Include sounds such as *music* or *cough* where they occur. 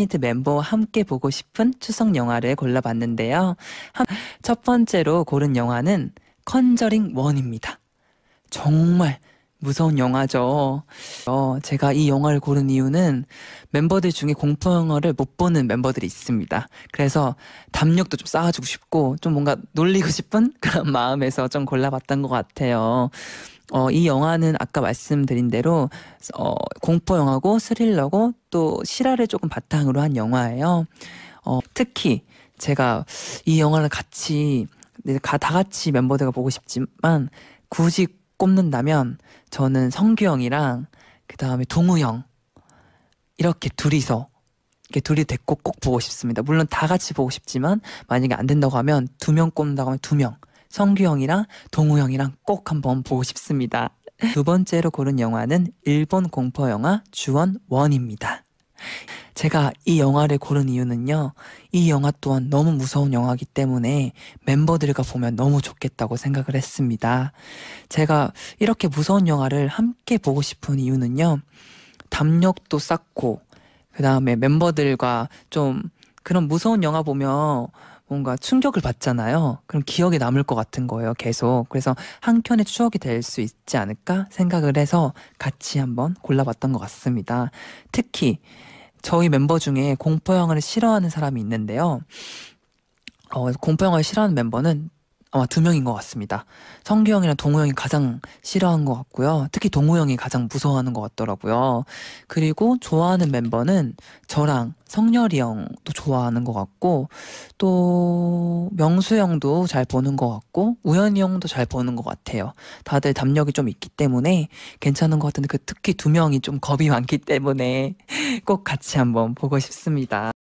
해피니트 멤버와 함께 보고 싶은 추석 영화를 골라봤는데요. 첫 번째로 고른 영화는 컨저링 원입니다 정말 무서운 영화죠. 어, 제가 이 영화를 고른 이유는 멤버들 중에 공포 영화를 못 보는 멤버들이 있습니다. 그래서 담력도 좀 쌓아주고 싶고 좀 뭔가 놀리고 싶은 *laughs* 그런 마음에서 좀 골라봤던 것 같아요. 어, 이 영화는 아까 말씀드린 대로 어, 공포 영화고 스릴러고 또 실화를 조금 바탕으로 한 영화예요. 어, 특히 제가 이 영화를 같이 네, 다 같이 멤버들과 보고 싶지만 굳이 꼽는다면 저는 성규 형이랑 그 다음에 동우 형 이렇게 둘이서 이렇게 둘이 데리고 꼭 보고 싶습니다. 물론 다 같이 보고 싶지만 만약에 안 된다고 하면 두 명 꼽는다고 하면 두 명. 성규 형이랑 동우 형이랑 꼭 한번 보고 싶습니다. 두 번째로 고른 영화는 일본 공포 영화 주원 원입니다. 제가 이 영화를 고른 이유는요. 이 영화 또한 너무 무서운 영화이기 때문에 멤버들과 보면 너무 좋겠다고 생각을 했습니다. 제가 이렇게 무서운 영화를 함께 보고 싶은 이유는요. 담력도 쌓고 그 다음에 멤버들과 좀 그런 무서운 영화 보면 뭔가 충격을 받잖아요. 그럼 기억에 남을 것 같은 거예요, 계속. 그래서 한 켠의 추억이 될 수 있지 않을까 생각을 해서 같이 한번 골라봤던 것 같습니다. 특히 저희 멤버 중에 공포 영화를 싫어하는 사람이 있는데요. 어, 공포 영화를 싫어하는 멤버는 아마 두 명인 것 같습니다. 성규 형이랑 동우 형이 가장 싫어한 것 같고요. 특히 동우 형이 가장 무서워하는 것 같더라고요. 그리고 좋아하는 멤버는 저랑 성렬이 형도 좋아하는 것 같고 또 명수 형도 잘 보는 것 같고 우연이 형도 잘 보는 것 같아요. 다들 담력이 좀 있기 때문에 괜찮은 것 같은데 그 특히 두 명이 좀 겁이 많기 때문에 꼭 같이 한번 보고 싶습니다.